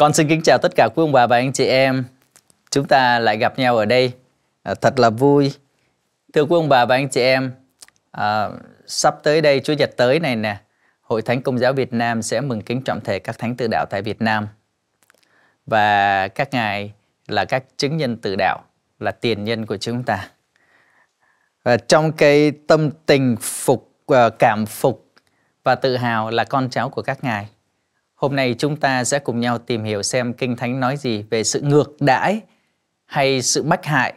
Con xin kính chào tất cả quý ông bà và anh chị em. Chúng ta lại gặp nhau ở đây. À, thật là vui. Thưa quý ông bà và anh chị em, à, sắp tới đây Chúa Nhật tới này nè, Hội Thánh Công giáo Việt Nam sẽ mừng kính trọng thể các thánh tự đạo tại Việt Nam. Và các ngài là các chứng nhân tự đạo, là tiền nhân của chúng ta. Và trong cái tâm tình phục à, cảm phục và tự hào là con cháu của các ngài Hôm nay chúng ta sẽ cùng nhau tìm hiểu xem Kinh Thánh nói gì về sự ngược đãi hay sự bách hại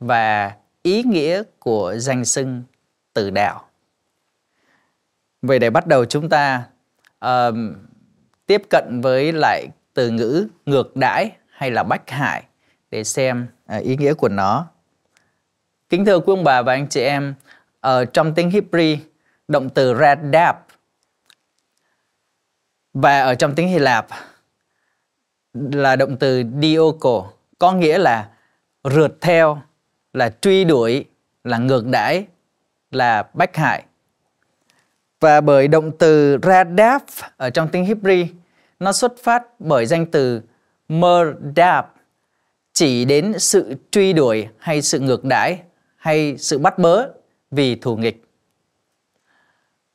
và ý nghĩa của danh xưng tử đạo. Vậy để bắt đầu chúng ta uh, tiếp cận với lại từ ngữ ngược đãi hay là bách hại để xem ờ, ý nghĩa của nó. Kính thưa quý ông bà và anh chị em, ở ờ, trong tiếng Hebrew, động từ radab và ở trong tiếng Hy Lạp là động từ dioko có nghĩa là rượt theo, là truy đuổi, là ngược đãi, là bách hại. Và bởi động từ radaf ở trong tiếng Hebrew nó xuất phát bởi danh từ merdab chỉ đến sự truy đuổi hay sự ngược đãi hay sự bắt bớ vì thù nghịch.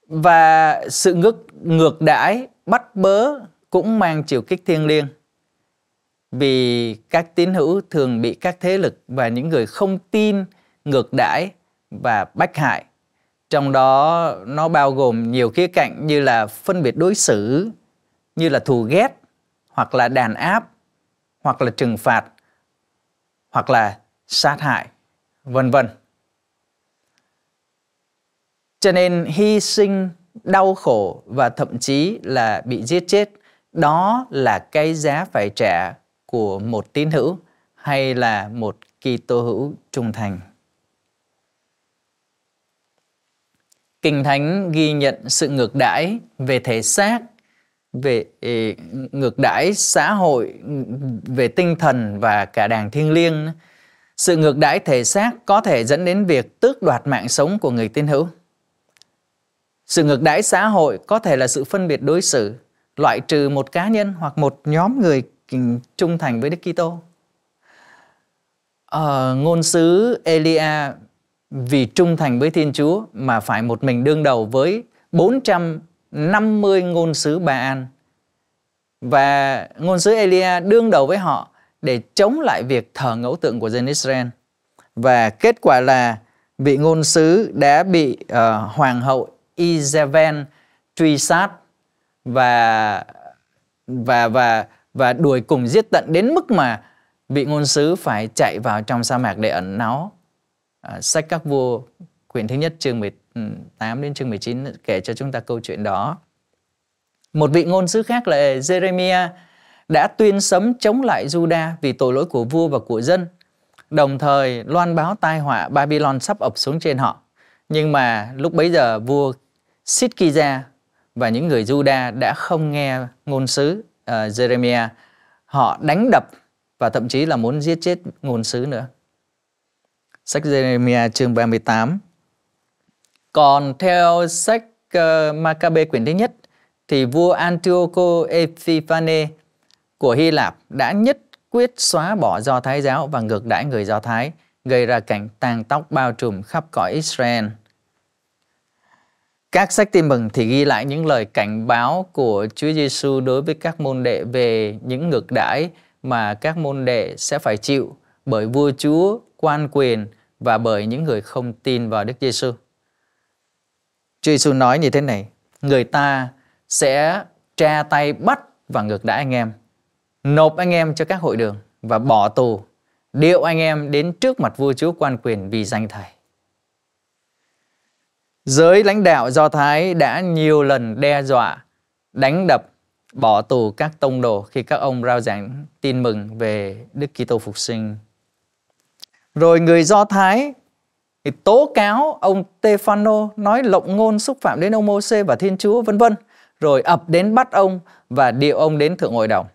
Và sự ngược ngược đãi bắt bớ cũng mang chiều kích thiêng liêng vì các tín hữu thường bị các thế lực và những người không tin ngược đãi và bách hại trong đó nó bao gồm nhiều khía cạnh như là phân biệt đối xử như là thù ghét hoặc là đàn áp hoặc là trừng phạt hoặc là sát hại vân vân cho nên hy sinh đau khổ và thậm chí là bị giết chết đó là cái giá phải trả của một tín hữu hay là một Kitô hữu trung thành. Kinh Thánh ghi nhận sự ngược đãi về thể xác, về ngược đãi xã hội, về tinh thần và cả đàng thiêng liêng. Sự ngược đãi thể xác có thể dẫn đến việc tước đoạt mạng sống của người tín hữu. Sự ngược đãi xã hội có thể là sự phân biệt đối xử, loại trừ một cá nhân hoặc một nhóm người trung thành với Đức Kitô. Ờ, ngôn sứ Elia vì trung thành với Thiên Chúa mà phải một mình đương đầu với 450 ngôn sứ Ba An. Và ngôn sứ Elia đương đầu với họ để chống lại việc thờ ngẫu tượng của dân Israel. Và kết quả là vị ngôn sứ đã bị uh, hoàng hậu Israel truy sát và và và và đuổi cùng giết tận đến mức mà vị ngôn sứ phải chạy vào trong sa mạc để ẩn náu. À, sách các vua quyển thứ nhất chương 18 ừ, đến chương 19 kể cho chúng ta câu chuyện đó. Một vị ngôn sứ khác là Jeremiah đã tuyên sấm chống lại Juda vì tội lỗi của vua và của dân, đồng thời loan báo tai họa Babylon sắp ập xuống trên họ. Nhưng mà lúc bấy giờ vua Sidkiya và những người Juda đã không nghe ngôn sứ uh, Jeremiah. Họ đánh đập và thậm chí là muốn giết chết ngôn sứ nữa. Sách Jeremiah chương 38. Còn theo sách uh, ờ, Maccabe quyển thứ nhất thì vua Antiochus Epiphanes của Hy Lạp đã nhất quyết xóa bỏ Do Thái giáo và ngược đãi người Do Thái, gây ra cảnh tàn tóc bao trùm khắp cõi Israel. Các sách tin mừng thì ghi lại những lời cảnh báo của Chúa Giêsu đối với các môn đệ về những ngược đãi mà các môn đệ sẽ phải chịu bởi vua chúa, quan quyền và bởi những người không tin vào Đức Giêsu. Chúa Giêsu nói như thế này: Người ta sẽ tra tay bắt và ngược đãi anh em, nộp anh em cho các hội đường và bỏ tù, điệu anh em đến trước mặt vua chúa quan quyền vì danh thầy. Giới lãnh đạo Do Thái đã nhiều lần đe dọa, đánh đập, bỏ tù các tông đồ khi các ông rao giảng tin mừng về Đức Kitô phục sinh. Rồi người Do Thái thì tố cáo ông Tefano nói lộng ngôn xúc phạm đến ông Môse và Thiên Chúa vân vân, rồi ập đến bắt ông và điều ông đến thượng hội đồng.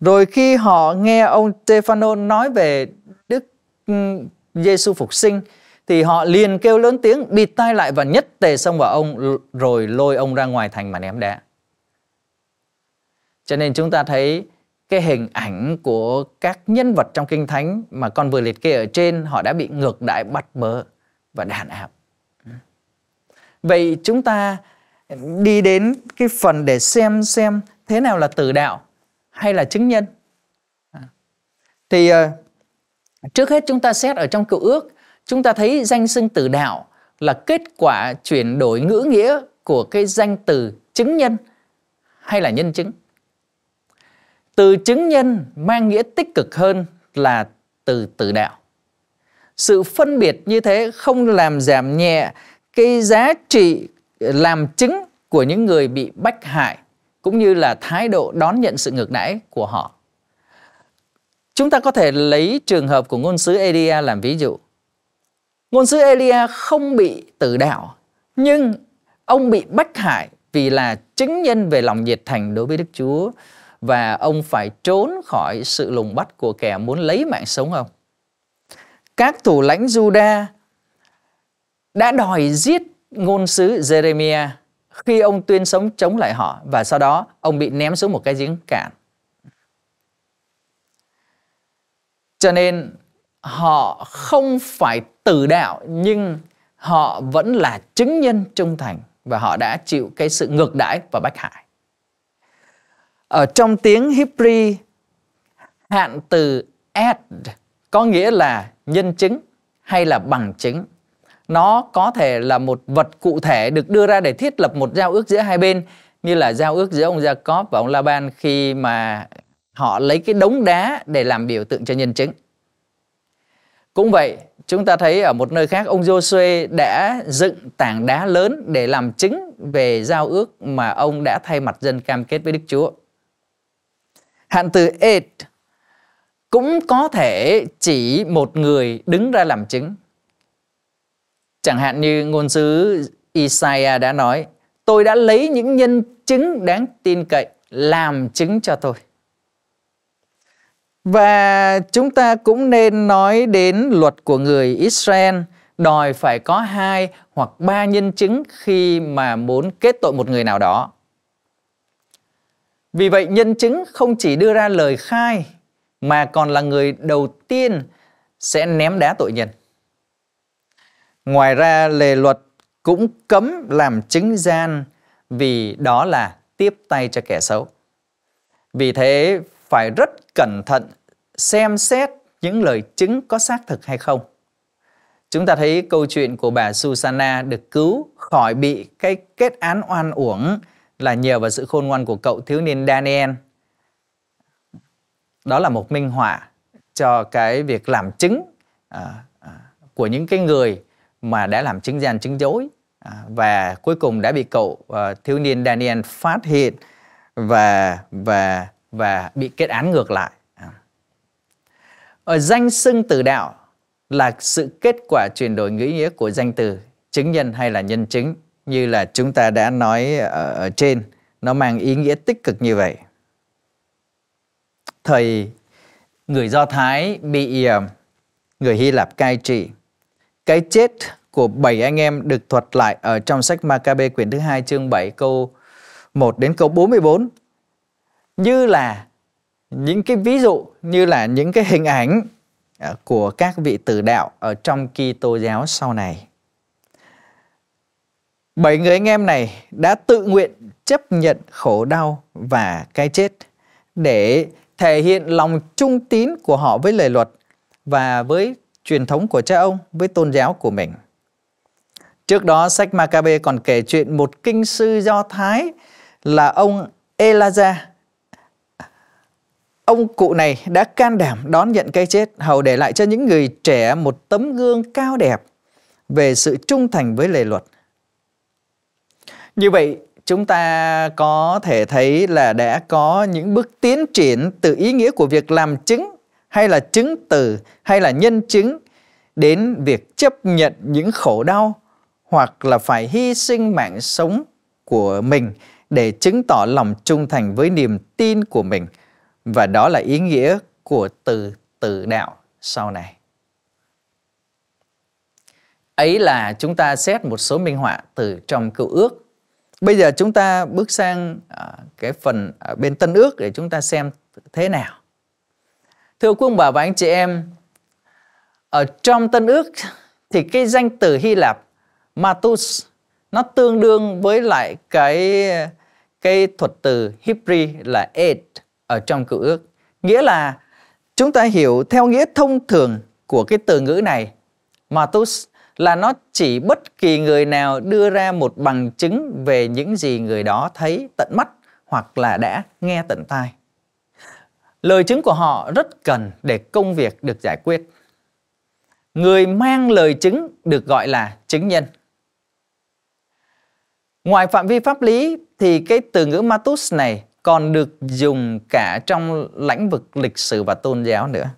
Rồi khi họ nghe ông Tefano nói về Đức ừ, Giêsu phục sinh thì họ liền kêu lớn tiếng bịt tai lại và nhất tề xông vào ông rồi lôi ông ra ngoài thành mà ném đá. Cho nên chúng ta thấy cái hình ảnh của các nhân vật trong kinh thánh mà con vừa liệt kê ở trên họ đã bị ngược đại bắt bớ và đàn áp. Vậy chúng ta đi đến cái phần để xem xem thế nào là tử đạo hay là chứng nhân. À, thì ờ, trước hết chúng ta xét ở trong cựu ước chúng ta thấy danh xưng từ đạo là kết quả chuyển đổi ngữ nghĩa của cái danh từ chứng nhân hay là nhân chứng. Từ chứng nhân mang nghĩa tích cực hơn là từ từ đạo. Sự phân biệt như thế không làm giảm nhẹ cái giá trị làm chứng của những người bị bách hại cũng như là thái độ đón nhận sự ngược đãi của họ. Chúng ta có thể lấy trường hợp của ngôn sứ Edia làm ví dụ. Ngôn sứ Elia không bị tử đạo, nhưng ông bị bắt hại vì là chứng nhân về lòng nhiệt thành đối với Đức Chúa và ông phải trốn khỏi sự lùng bắt của kẻ muốn lấy mạng sống ông. Các thủ lãnh Juda đã đòi giết ngôn sứ Jeremiah khi ông tuyên sống chống lại họ và sau đó ông bị ném xuống một cái giếng cạn. Cho nên họ không phải tử đạo nhưng họ vẫn là chứng nhân trung thành và họ đã chịu cái sự ngược đãi và bách hại. Ở trong tiếng Hebrew, hạn từ ad có nghĩa là nhân chứng hay là bằng chứng. Nó có thể là một vật cụ thể được đưa ra để thiết lập một giao ước giữa hai bên như là giao ước giữa ông Jacob và ông Laban khi mà họ lấy cái đống đá để làm biểu tượng cho nhân chứng. Cũng vậy, chúng ta thấy ở một nơi khác ông Joshua đã dựng tảng đá lớn để làm chứng về giao ước mà ông đã thay mặt dân cam kết với Đức Chúa. Hạn từ et cũng có thể chỉ một người đứng ra làm chứng. Chẳng hạn như ngôn sứ Isaiah đã nói, tôi đã lấy những nhân chứng đáng tin cậy làm chứng cho tôi. Và chúng ta cũng nên nói đến luật của người Israel đòi phải có hai hoặc ba nhân chứng khi mà muốn kết tội một người nào đó. Vì vậy nhân chứng không chỉ đưa ra lời khai mà còn là người đầu tiên sẽ ném đá tội nhân. Ngoài ra lề luật cũng cấm làm chứng gian vì đó là tiếp tay cho kẻ xấu. Vì thế phải rất cẩn thận xem xét những lời chứng có xác thực hay không. Chúng ta thấy câu chuyện của bà Susanna được cứu khỏi bị cái kết án oan uổng là nhờ vào sự khôn ngoan của cậu thiếu niên Daniel. Đó là một minh họa cho cái việc làm chứng à, à, của những cái người mà đã làm chứng gian chứng dối à, và cuối cùng đã bị cậu à, thiếu niên Daniel phát hiện và và và bị kết án ngược lại. À. Ở danh xưng từ đạo là sự kết quả chuyển đổi nghĩa nghĩa của danh từ, chứng nhân hay là nhân chứng như là chúng ta đã nói ở, ở trên, nó mang ý nghĩa tích cực như vậy. Thời người Do Thái bị ờ, người Hy Lạp cai trị. Cái chết của bảy anh em được thuật lại ở trong sách Maccabe quyển thứ 2 chương 7 câu 1 đến câu 44 như là những cái ví dụ như là những cái hình ảnh à, của các vị tử đạo ở trong Kitô giáo sau này. Bảy người anh em này đã tự nguyện chấp nhận khổ đau và cái chết để thể hiện lòng trung tín của họ với lời luật và với truyền thống của cha ông, với tôn giáo của mình. Trước đó, sách Maccabe còn kể chuyện một kinh sư Do Thái là ông elazar Ông cụ này đã can đảm đón nhận cái chết, hầu để lại cho những người trẻ một tấm gương cao đẹp về sự trung thành với lề luật. Như vậy, chúng ta có thể thấy là đã có những bước tiến triển từ ý nghĩa của việc làm chứng hay là chứng từ hay là nhân chứng đến việc chấp nhận những khổ đau hoặc là phải hy sinh mạng sống của mình để chứng tỏ lòng trung thành với niềm tin của mình và đó là ý nghĩa của từ tự đạo sau này. Ấy là chúng ta xét một số minh họa từ trong cựu ước. Bây giờ chúng ta bước sang à, cái phần bên tân ước để chúng ta xem thế nào. Thưa quý ông bà và anh chị em, ở trong tân ước thì cái danh từ Hy Lạp Matus nó tương đương với lại cái cái thuật từ Hebrew là ed ở trong cựu ước. Nghĩa là chúng ta hiểu theo nghĩa thông thường của cái từ ngữ này, Matus là nó chỉ bất kỳ người nào đưa ra một bằng chứng về những gì người đó thấy tận mắt hoặc là đã nghe tận tai. Lời chứng của họ rất cần để công việc được giải quyết. Người mang lời chứng được gọi là chứng nhân. Ngoài phạm vi pháp lý thì cái từ ngữ matus này còn được dùng cả trong lãnh vực lịch sử và tôn giáo nữa.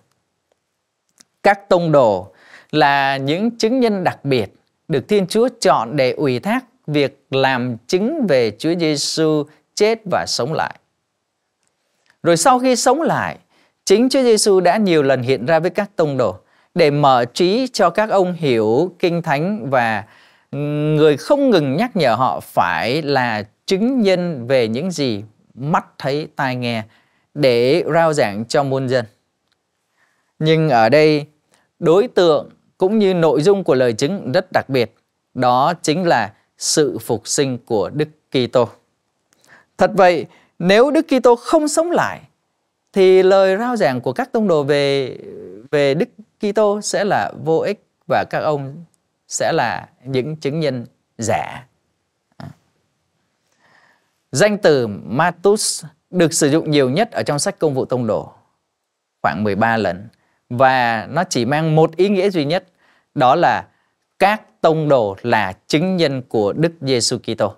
Các tông đồ là những chứng nhân đặc biệt được Thiên Chúa chọn để ủy thác việc làm chứng về Chúa Giêsu chết và sống lại. Rồi sau khi sống lại, chính Chúa Giêsu đã nhiều lần hiện ra với các tông đồ để mở trí cho các ông hiểu kinh thánh và người không ngừng nhắc nhở họ phải là chứng nhân về những gì mắt thấy tai nghe để rao giảng cho muôn dân. Nhưng ở đây đối tượng cũng như nội dung của lời chứng rất đặc biệt, đó chính là sự phục sinh của Đức Kitô. Thật vậy, nếu Đức Kitô không sống lại thì lời rao giảng của các tông đồ về về Đức Kitô sẽ là vô ích và các ông sẽ là những chứng nhân giả. Danh từ Matus được sử dụng nhiều nhất ở trong sách công vụ tông đồ, khoảng 13 lần. Và nó chỉ mang một ý nghĩa duy nhất, đó là các tông đồ là chứng nhân của Đức Giêsu Kitô.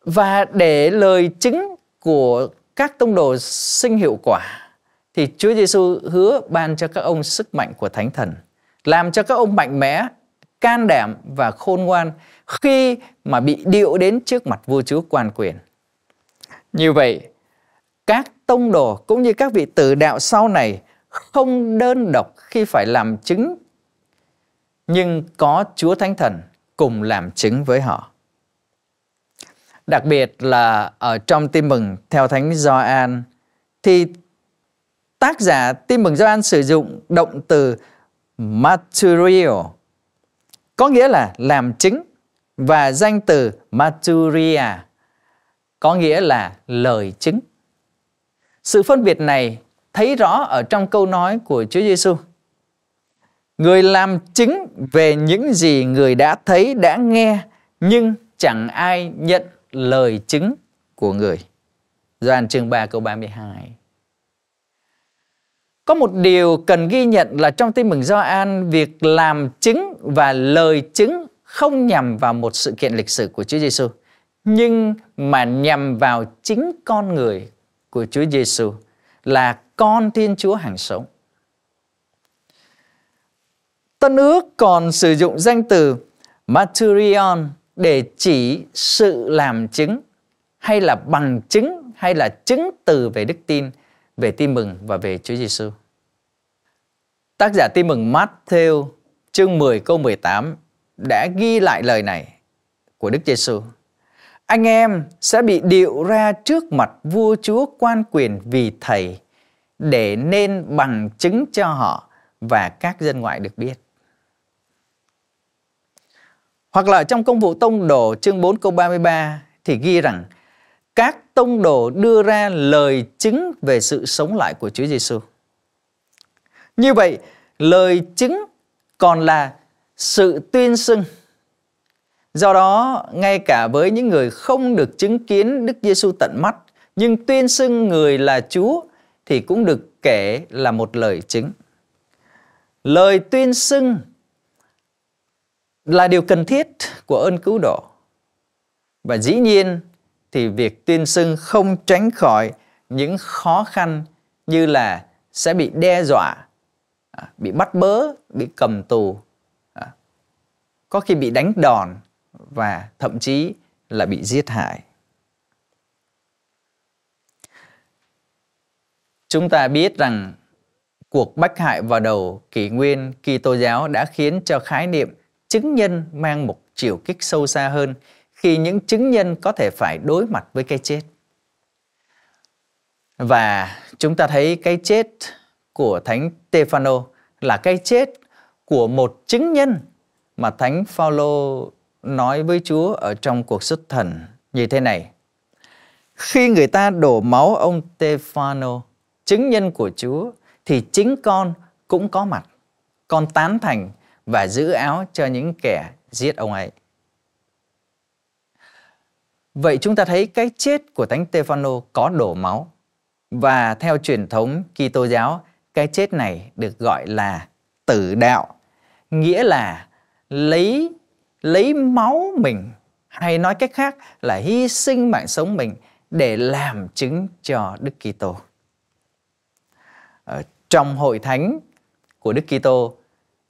Và để lời chứng của các tông đồ sinh hiệu quả thì Chúa Giêsu hứa ban cho các ông sức mạnh của Thánh Thần, làm cho các ông mạnh mẽ can đảm và khôn ngoan khi mà bị điệu đến trước mặt vua chúa quan quyền. Như vậy, các tông đồ cũng như các vị tử đạo sau này không đơn độc khi phải làm chứng nhưng có Chúa Thánh Thần cùng làm chứng với họ. Đặc biệt là ở trong Tin mừng theo Thánh Gioan thì tác giả Tin mừng Gioan sử dụng động từ material có nghĩa là làm chứng và danh từ Maturia có nghĩa là lời chứng. Sự phân biệt này thấy rõ ở trong câu nói của Chúa Giêsu. Người làm chứng về những gì người đã thấy đã nghe nhưng chẳng ai nhận lời chứng của người. Doan chương 3 câu 32. Có một điều cần ghi nhận là trong tin mừng Gioan, việc làm chứng và lời chứng không nhằm vào một sự kiện lịch sử của Chúa Giêsu, nhưng mà nhằm vào chính con người của Chúa Giêsu là con Thiên Chúa hàng sống. Tân ước còn sử dụng danh từ materion để chỉ sự làm chứng hay là bằng chứng hay là chứng từ về đức tin, về tin mừng và về Chúa Giêsu. Tác giả tin mừng Matthew chương 10 câu 18 đã ghi lại lời này của Đức Giêsu. Anh em sẽ bị điệu ra trước mặt vua chúa quan quyền vì thầy để nên bằng chứng cho họ và các dân ngoại được biết. Hoặc là trong công vụ tông đồ chương 4 câu 33 thì ghi rằng các tông đồ đưa ra lời chứng về sự sống lại của Chúa Giêsu. xu như vậy, lời chứng còn là sự tuyên xưng. Do đó, ngay cả với những người không được chứng kiến Đức Giêsu tận mắt, nhưng tuyên xưng người là Chúa thì cũng được kể là một lời chứng. Lời tuyên xưng là điều cần thiết của ơn cứu độ. Và dĩ nhiên thì việc tuyên xưng không tránh khỏi những khó khăn như là sẽ bị đe dọa À, bị bắt bớ bị cầm tù à, có khi bị đánh đòn và thậm chí là bị giết hại chúng ta biết rằng cuộc bách hại vào đầu kỷ nguyên Kitô giáo đã khiến cho khái niệm chứng nhân mang một chiều kích sâu xa hơn khi những chứng nhân có thể phải đối mặt với cái chết. Và chúng ta thấy cái chết của Thánh Stefano là cái chết của một chứng nhân mà Thánh Phaolô nói với Chúa ở trong cuộc xuất thần như thế này. Khi người ta đổ máu ông Tefano, chứng nhân của Chúa, thì chính con cũng có mặt. Con tán thành và giữ áo cho những kẻ giết ông ấy. Vậy chúng ta thấy cái chết của Thánh Tefano có đổ máu. Và theo truyền thống Kitô giáo cái chết này được gọi là tử đạo, nghĩa là lấy lấy máu mình hay nói cách khác là hy sinh mạng sống mình để làm chứng cho Đức Kitô. Ở ờ, trong hội thánh của Đức Kitô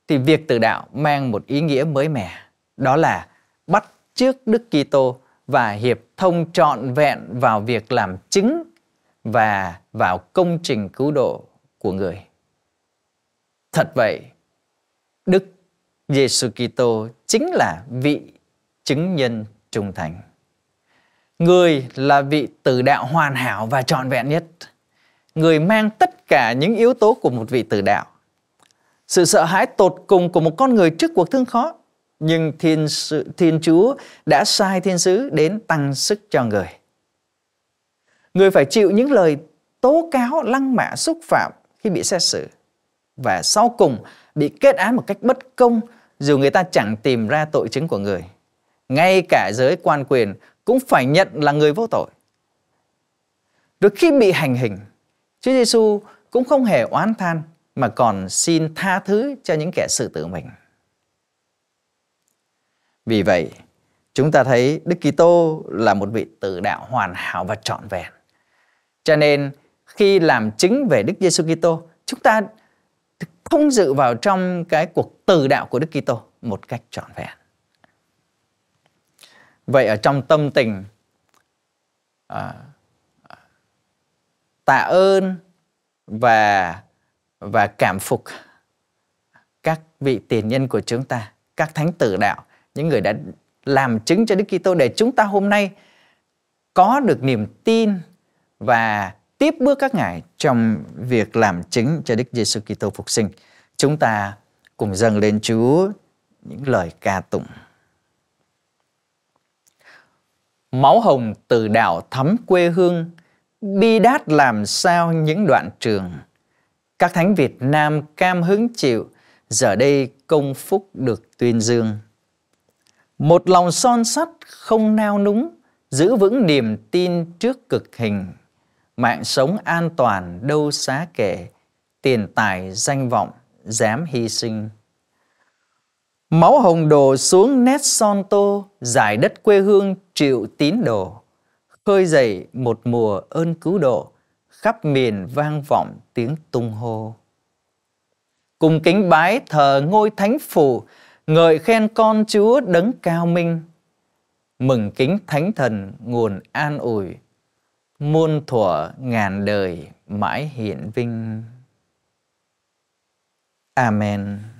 thì việc tử đạo mang một ý nghĩa mới mẻ, đó là bắt trước Đức Kitô và hiệp thông trọn vẹn vào việc làm chứng và vào công trình cứu độ của người. Thật vậy, Đức Giêsu Kitô chính là vị chứng nhân trung thành. Người là vị tử đạo hoàn hảo và trọn vẹn nhất. Người mang tất cả những yếu tố của một vị tử đạo. Sự sợ hãi tột cùng của một con người trước cuộc thương khó, nhưng Thiên sự Thiên Chúa đã sai thiên sứ đến tăng sức cho người. Người phải chịu những lời tố cáo lăng mạ xúc phạm khi bị xét xử và sau cùng bị kết án một cách bất công dù người ta chẳng tìm ra tội chứng của người. Ngay cả giới quan quyền cũng phải nhận là người vô tội. Rồi khi bị hành hình, Chúa Giêsu cũng không hề oán than mà còn xin tha thứ cho những kẻ xử tử mình. Vì vậy, chúng ta thấy Đức Kitô là một vị tử đạo hoàn hảo và trọn vẹn. Cho nên, khi làm chứng về Đức Giêsu Kitô, chúng ta không dự vào trong cái cuộc từ đạo của Đức Kitô một cách trọn vẹn. Vậy ở trong tâm tình à, tạ ơn và và cảm phục các vị tiền nhân của chúng ta, các thánh tử đạo, những người đã làm chứng cho Đức Kitô để chúng ta hôm nay có được niềm tin và tiếp bước các ngài trong việc làm chứng cho Đức Giêsu Kitô phục sinh. Chúng ta cùng dâng lên Chúa những lời ca tụng. Máu hồng từ đảo thắm quê hương, bi đát làm sao những đoạn trường. Các thánh Việt Nam cam hứng chịu, giờ đây công phúc được tuyên dương. Một lòng son sắt không nao núng, giữ vững niềm tin trước cực hình mạng sống an toàn đâu xá kể, tiền tài danh vọng dám hy sinh. Máu hồng đổ xuống nét son tô, giải đất quê hương triệu tín đồ. Khơi dậy một mùa ơn cứu độ, khắp miền vang vọng tiếng tung hô. Cùng kính bái thờ ngôi thánh phủ, ngợi khen con chúa đấng cao minh. Mừng kính thánh thần nguồn an ủi, muôn thuở ngàn đời mãi hiển vinh. Amen.